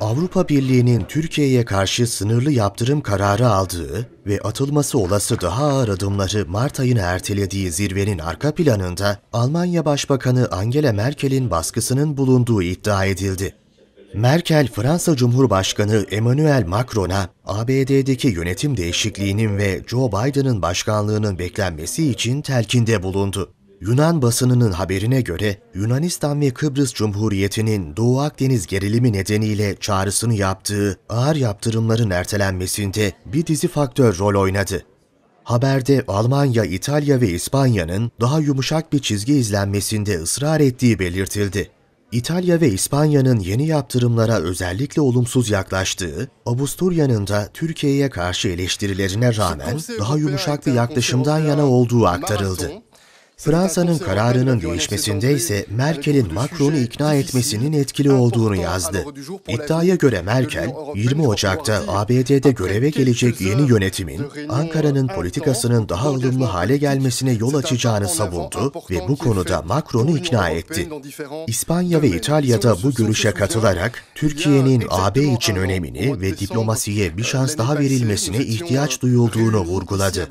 Avrupa Birliği'nin Türkiye'ye karşı sınırlı yaptırım kararı aldığı ve atılması olası daha ağır adımları Mart ayına ertelediği zirvenin arka planında Almanya Başbakanı Angela Merkel'in baskısının bulunduğu iddia edildi. Merkel, Fransa Cumhurbaşkanı Emmanuel Macron'a ABD'deki yönetim değişikliğinin ve Joe Biden'ın başkanlığının beklenmesi için telkinde bulundu. Yunan basınının haberine göre Yunanistan ve Kıbrıs Cumhuriyeti'nin Doğu Akdeniz gerilimi nedeniyle çağrısını yaptığı ağır yaptırımların ertelenmesinde bir dizi faktör rol oynadı. Haberde Almanya, İtalya ve İspanya'nın daha yumuşak bir çizgi izlenmesinde ısrar ettiği belirtildi. İtalya ve İspanya'nın yeni yaptırımlara özellikle olumsuz yaklaştığı, Avusturya'nın da Türkiye'ye karşı eleştirilerine rağmen daha yumuşak bir yaklaşımdan yana olduğu aktarıldı. Fransa'nın kararının değişmesinde ise Merkel'in Macron'u ikna etmesinin etkili olduğunu yazdı. İddiaya göre Merkel, 20 Ocak'ta ABD'de göreve gelecek yeni yönetimin Ankara'nın politikasının daha ılımlı hale gelmesine yol açacağını savundu ve bu konuda Macron'u ikna etti. İspanya ve İtalya'da bu görüşe katılarak Türkiye'nin AB için önemini ve diplomasiye bir şans daha verilmesine ihtiyaç duyulduğunu vurguladı.